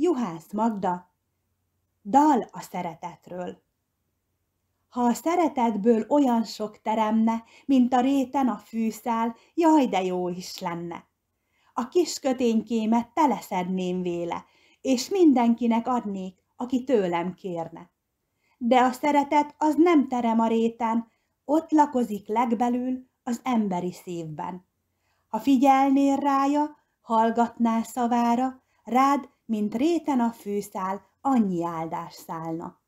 Juhász Magda, dal a szeretetről. Ha a szeretetből olyan sok teremne, mint a réten a fűszál, jaj, de jó is lenne. A kis köténykémet teleszedném véle, és mindenkinek adnék, aki tőlem kérne. De a szeretet az nem terem a réten, ott lakozik legbelül az emberi szívben. Ha figyelnél rája, hallgatnál szavára, rád, mint réten a fűszál, annyi áldás szállna.